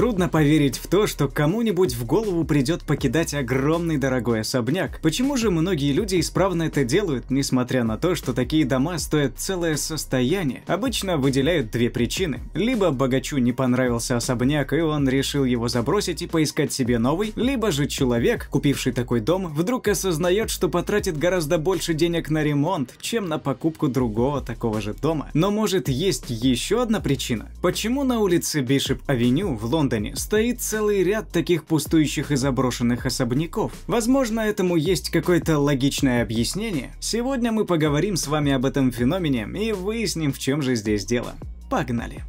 Трудно поверить в то, что кому-нибудь в голову придет покидать огромный дорогой особняк. Почему же многие люди исправно это делают, несмотря на то, что такие дома стоят целое состояние? Обычно выделяют две причины. Либо богачу не понравился особняк, и он решил его забросить и поискать себе новый, либо же человек, купивший такой дом, вдруг осознает, что потратит гораздо больше денег на ремонт, чем на покупку другого такого же дома. Но может есть еще одна причина? Почему на улице Бишоп-авеню в Лондоне Лондоне стоит целый ряд таких пустующих и заброшенных особняков. Возможно, этому есть какое-то логичное объяснение. Сегодня мы поговорим с вами об этом феномене и выясним, в чем же здесь дело. Погнали!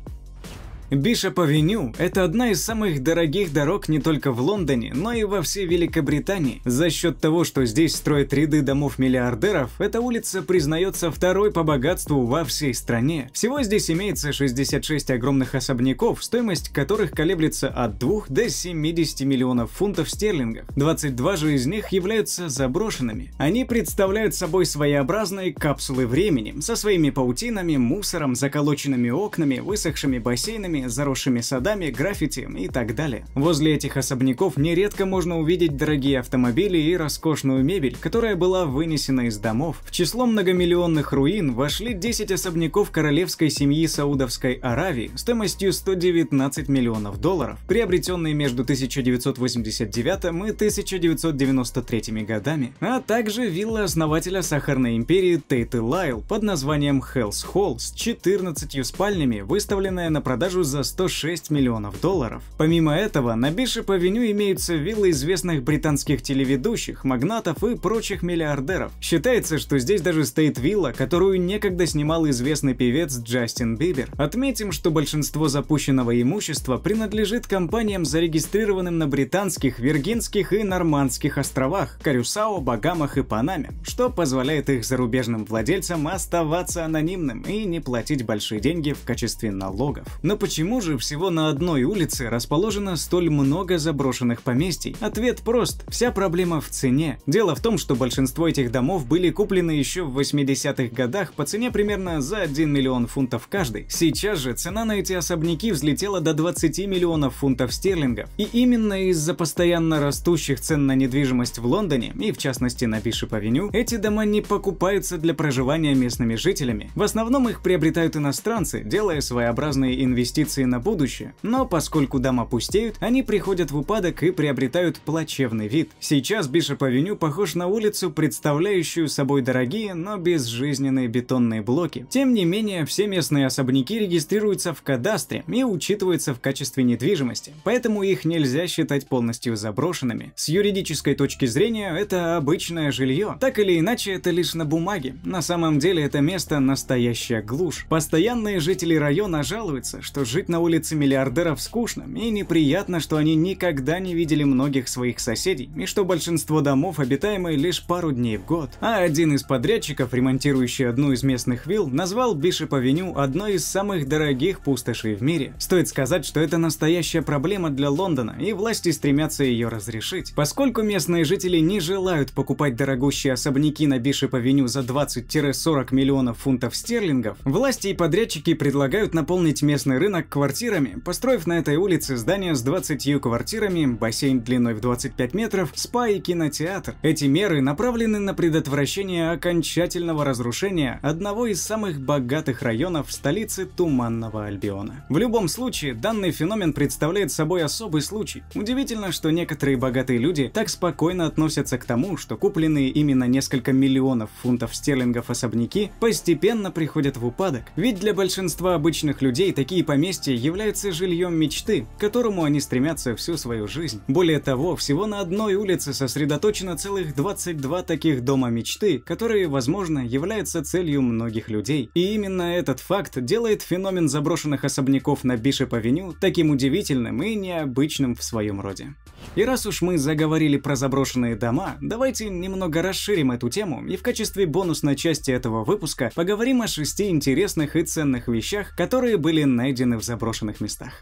Бишоп-авеню – это одна из самых дорогих дорог не только в Лондоне, но и во всей Великобритании. За счет того, что здесь строят ряды домов миллиардеров, эта улица признается второй по богатству во всей стране. Всего здесь имеется 66 огромных особняков, стоимость которых колеблется от 2 до 70 миллионов фунтов стерлингов. 22 же из них являются заброшенными. Они представляют собой своеобразные капсулы времени со своими паутинами, мусором, заколоченными окнами, высохшими бассейнами заросшими садами, граффити и так далее. Возле этих особняков нередко можно увидеть дорогие автомобили и роскошную мебель, которая была вынесена из домов. В число многомиллионных руин вошли 10 особняков королевской семьи Саудовской Аравии стоимостью 119 миллионов долларов, приобретенные между 1989 и 1993 годами, а также вилла основателя Сахарной империи Тейты Лайл под названием Hell's Холл с 14 спальнями, выставленная на продажу за 106 миллионов долларов. Помимо этого, на Бишоп-авеню имеются виллы известных британских телеведущих, магнатов и прочих миллиардеров. Считается, что здесь даже стоит вилла, которую некогда снимал известный певец Джастин Бибер. Отметим, что большинство запущенного имущества принадлежит компаниям, зарегистрированным на британских, виргинских и нормандских островах, Карюсао, Багамах и Панаме, что позволяет их зарубежным владельцам оставаться анонимным и не платить большие деньги в качестве налогов. Но почему Почему же всего на одной улице расположено столь много заброшенных поместий? Ответ прост. Вся проблема в цене. Дело в том, что большинство этих домов были куплены еще в 80-х годах по цене примерно за 1 миллион фунтов каждый. Сейчас же цена на эти особняки взлетела до 20 миллионов фунтов стерлингов. И именно из-за постоянно растущих цен на недвижимость в Лондоне, и в частности на Бишоп-авеню, эти дома не покупаются для проживания местными жителями. В основном их приобретают иностранцы, делая своеобразные инвестиции инвестиции на будущее, но поскольку дома пустеют, они приходят в упадок и приобретают плачевный вид. Сейчас Бишоп-авеню похож на улицу, представляющую собой дорогие, но безжизненные бетонные блоки. Тем не менее, все местные особняки регистрируются в кадастре и учитываются в качестве недвижимости, поэтому их нельзя считать полностью заброшенными. С юридической точки зрения, это обычное жилье. Так или иначе, это лишь на бумаге. На самом деле, это место настоящая глушь. Постоянные жители района жалуются, что жить на улице миллиардеров скучно и неприятно, что они никогда не видели многих своих соседей, и что большинство домов обитаемы лишь пару дней в год. А один из подрядчиков, ремонтирующий одну из местных вилл, назвал Бишоп-авеню одной из самых дорогих пустошей в мире. Стоит сказать, что это настоящая проблема для Лондона, и власти стремятся ее разрешить. Поскольку местные жители не желают покупать дорогущие особняки на Бишоп-авеню за 20-40 миллионов фунтов стерлингов, власти и подрядчики предлагают наполнить местный рынок дома квартирами, построив на этой улице здание с 20 квартирами, бассейн длиной в 25 метров, спа и кинотеатр. Эти меры направлены на предотвращение окончательного разрушения одного из самых богатых районов столицы Туманного Альбиона. В любом случае, данный феномен представляет собой особый случай. Удивительно, что некоторые богатые люди так спокойно относятся к тому, что купленные именно несколько миллионов фунтов стерлингов особняки постепенно приходят в упадок. Ведь для большинства обычных людей такие поместья месте является жильем мечты, к которому они стремятся всю свою жизнь. Более того, всего на одной улице сосредоточено целых 22 таких дома мечты, которые, возможно, являются целью многих людей. И именно этот факт делает феномен заброшенных особняков на Бишоп-авеню таким удивительным и необычным в своем роде. И раз уж мы заговорили про заброшенные дома, давайте немного расширим эту тему и в качестве бонусной части этого выпуска поговорим о шести интересных и ценных вещах, которые были найдены в в заброшенных местах.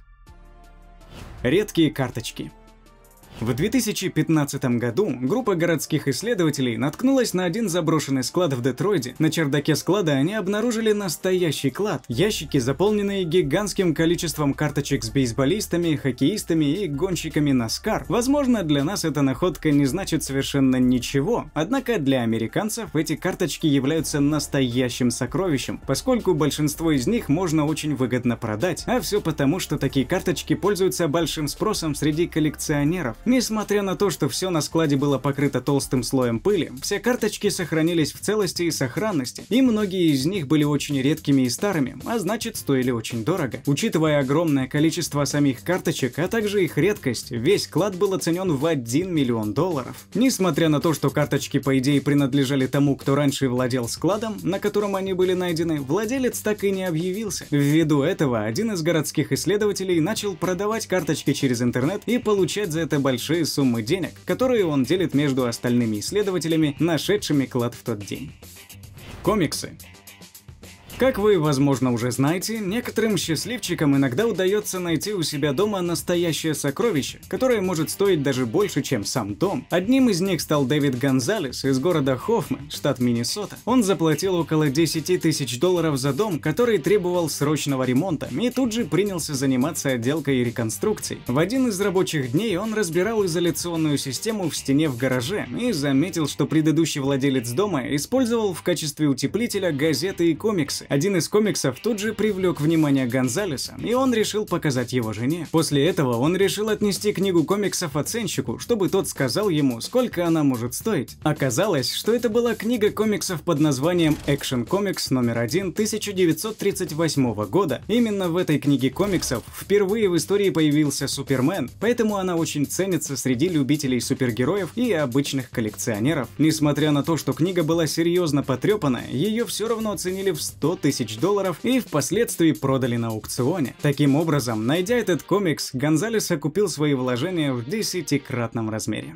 Редкие карточки. В 2015 году группа городских исследователей наткнулась на один заброшенный склад в Детройде. На чердаке склада они обнаружили настоящий клад. Ящики, заполненные гигантским количеством карточек с бейсболистами, хоккеистами и гонщиками Наскар. Возможно, для нас эта находка не значит совершенно ничего, однако для американцев эти карточки являются настоящим сокровищем, поскольку большинство из них можно очень выгодно продать, а все потому, что такие карточки пользуются большим спросом среди коллекционеров. Несмотря на то, что все на складе было покрыто толстым слоем пыли, все карточки сохранились в целости и сохранности, и многие из них были очень редкими и старыми, а значит стоили очень дорого. Учитывая огромное количество самих карточек, а также их редкость, весь клад был оценен в 1 миллион долларов. Несмотря на то, что карточки по идее принадлежали тому, кто раньше владел складом, на котором они были найдены, владелец так и не объявился. Ввиду этого один из городских исследователей начал продавать карточки через интернет и получать за это большие большие суммы денег, которые он делит между остальными исследователями, нашедшими клад в тот день. Комиксы как вы, возможно, уже знаете, некоторым счастливчикам иногда удается найти у себя дома настоящее сокровище, которое может стоить даже больше, чем сам дом. Одним из них стал Дэвид Гонзалес из города Хоффман, штат Миннесота. Он заплатил около 10 тысяч долларов за дом, который требовал срочного ремонта, и тут же принялся заниматься отделкой и реконструкцией. В один из рабочих дней он разбирал изоляционную систему в стене в гараже и заметил, что предыдущий владелец дома использовал в качестве утеплителя газеты и комиксы. Один из комиксов тут же привлек внимание Гонзалеса, и он решил показать его жене. После этого он решил отнести книгу комиксов оценщику, чтобы тот сказал ему, сколько она может стоить. Оказалось, что это была книга комиксов под названием Action Comics номер один 1938 года. Именно в этой книге комиксов впервые в истории появился Супермен, поэтому она очень ценится среди любителей супергероев и обычных коллекционеров. Несмотря на то, что книга была серьезно потрепана, ее все равно оценили в 100 тысяч долларов и впоследствии продали на аукционе. Таким образом, найдя этот комикс, Гонзалес окупил свои вложения в десятикратном размере.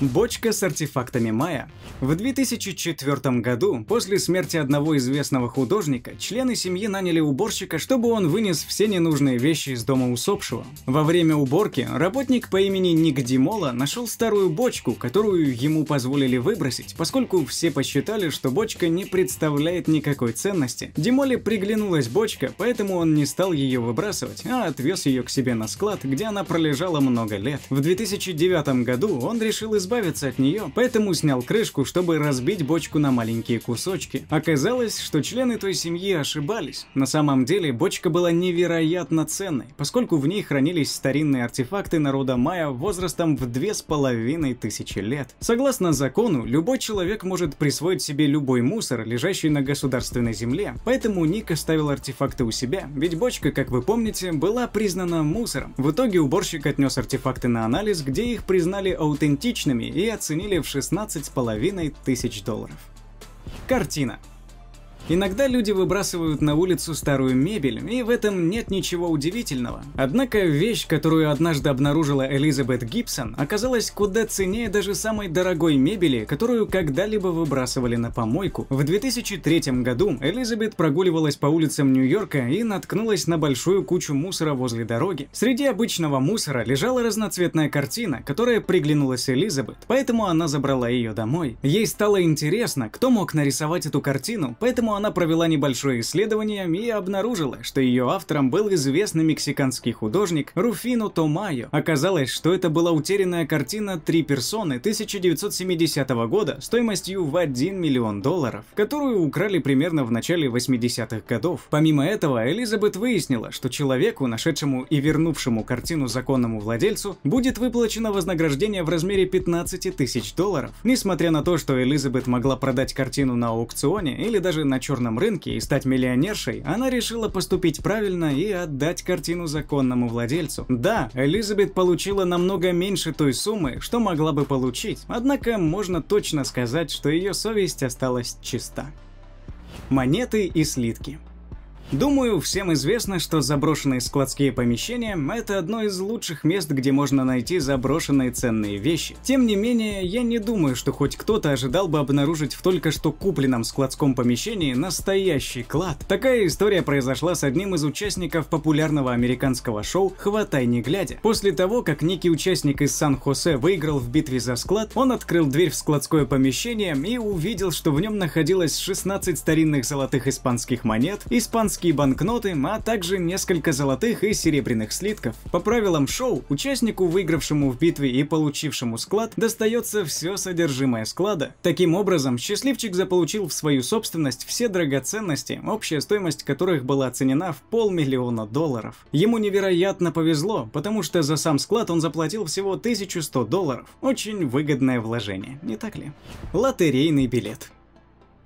Бочка с артефактами Майя. В 2004 году, после смерти одного известного художника, члены семьи наняли уборщика, чтобы он вынес все ненужные вещи из дома усопшего. Во время уборки работник по имени Ник Димола нашел старую бочку, которую ему позволили выбросить, поскольку все посчитали, что бочка не представляет никакой ценности. Димоле приглянулась бочка, поэтому он не стал ее выбрасывать, а отвез ее к себе на склад, где она пролежала много лет. В 2009 году он решил из избавиться от нее, поэтому снял крышку, чтобы разбить бочку на маленькие кусочки. Оказалось, что члены той семьи ошибались. На самом деле, бочка была невероятно ценной, поскольку в ней хранились старинные артефакты народа майя возрастом в две с половиной тысячи лет. Согласно закону, любой человек может присвоить себе любой мусор, лежащий на государственной земле, поэтому Ник оставил артефакты у себя, ведь бочка, как вы помните, была признана мусором. В итоге уборщик отнес артефакты на анализ, где их признали аутентичными, и оценили в 16,5 тысяч долларов. Картина Иногда люди выбрасывают на улицу старую мебель, и в этом нет ничего удивительного. Однако вещь, которую однажды обнаружила Элизабет Гибсон, оказалась куда ценнее даже самой дорогой мебели, которую когда-либо выбрасывали на помойку. В 2003 году Элизабет прогуливалась по улицам Нью-Йорка и наткнулась на большую кучу мусора возле дороги. Среди обычного мусора лежала разноцветная картина, которая приглянулась Элизабет, поэтому она забрала ее домой. Ей стало интересно, кто мог нарисовать эту картину, поэтому она провела небольшое исследование и обнаружила, что ее автором был известный мексиканский художник Руфино Томайо. Оказалось, что это была утерянная картина «Три персоны» 1970 года стоимостью в 1 миллион долларов, которую украли примерно в начале 80-х годов. Помимо этого, Элизабет выяснила, что человеку, нашедшему и вернувшему картину законному владельцу, будет выплачено вознаграждение в размере 15 тысяч долларов. Несмотря на то, что Элизабет могла продать картину на аукционе или даже на черном рынке и стать миллионершей, она решила поступить правильно и отдать картину законному владельцу. Да, Элизабет получила намного меньше той суммы, что могла бы получить, однако можно точно сказать, что ее совесть осталась чиста. Монеты и слитки. Думаю, всем известно, что заброшенные складские помещения – это одно из лучших мест, где можно найти заброшенные ценные вещи. Тем не менее, я не думаю, что хоть кто-то ожидал бы обнаружить в только что купленном складском помещении настоящий клад. Такая история произошла с одним из участников популярного американского шоу «Хватай не глядя». После того, как некий участник из Сан-Хосе выиграл в битве за склад, он открыл дверь в складское помещение и увидел, что в нем находилось 16 старинных золотых испанских монет, испанских банковские банкноты, а также несколько золотых и серебряных слитков. По правилам шоу, участнику, выигравшему в битве и получившему склад, достается все содержимое склада. Таким образом, счастливчик заполучил в свою собственность все драгоценности, общая стоимость которых была оценена в полмиллиона долларов. Ему невероятно повезло, потому что за сам склад он заплатил всего 1100 долларов. Очень выгодное вложение, не так ли? Лотерейный билет.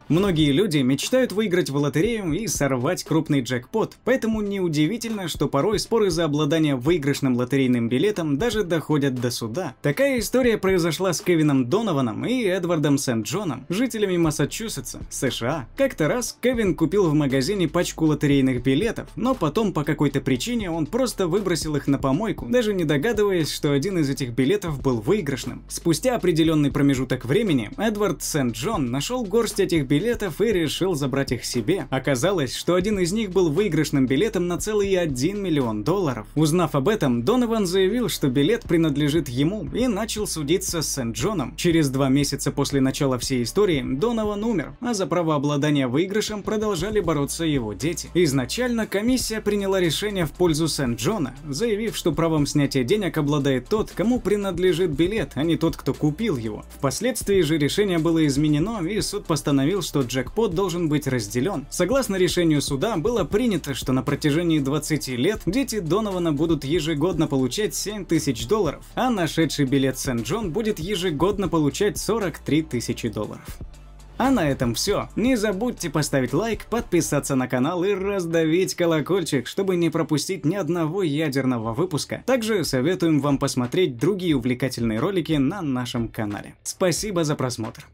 Многие люди мечтают выиграть в лотерею и сорвать крупный джекпот, поэтому неудивительно, что порой споры за обладание выигрышным лотерейным билетом даже доходят до суда. Такая история произошла с Кевином Донованом и Эдвардом Сент-Джоном, жителями Массачусетса, США. Как-то раз Кевин купил в магазине пачку лотерейных билетов, но потом по какой-то причине он просто выбросил их на помойку, даже не догадываясь, что один из этих билетов был выигрышным. Спустя определенный промежуток времени Эдвард Сент-Джон нашел горсть этих билетов билетов и решил забрать их себе. Оказалось, что один из них был выигрышным билетом на целый 1 миллион долларов. Узнав об этом, Донован заявил, что билет принадлежит ему и начал судиться с Сент-Джоном. Через два месяца после начала всей истории Донован умер, а за право обладания выигрышем продолжали бороться его дети. Изначально комиссия приняла решение в пользу Сент-Джона, заявив, что правом снятия денег обладает тот, кому принадлежит билет, а не тот, кто купил его. Впоследствии же решение было изменено, и суд постановил, что джекпот должен быть разделен. Согласно решению суда, было принято, что на протяжении 20 лет дети Донована будут ежегодно получать 7 тысяч долларов, а нашедший билет Сент-Джон будет ежегодно получать 43 тысячи долларов. А на этом все. Не забудьте поставить лайк, подписаться на канал и раздавить колокольчик, чтобы не пропустить ни одного ядерного выпуска. Также советуем вам посмотреть другие увлекательные ролики на нашем канале. Спасибо за просмотр.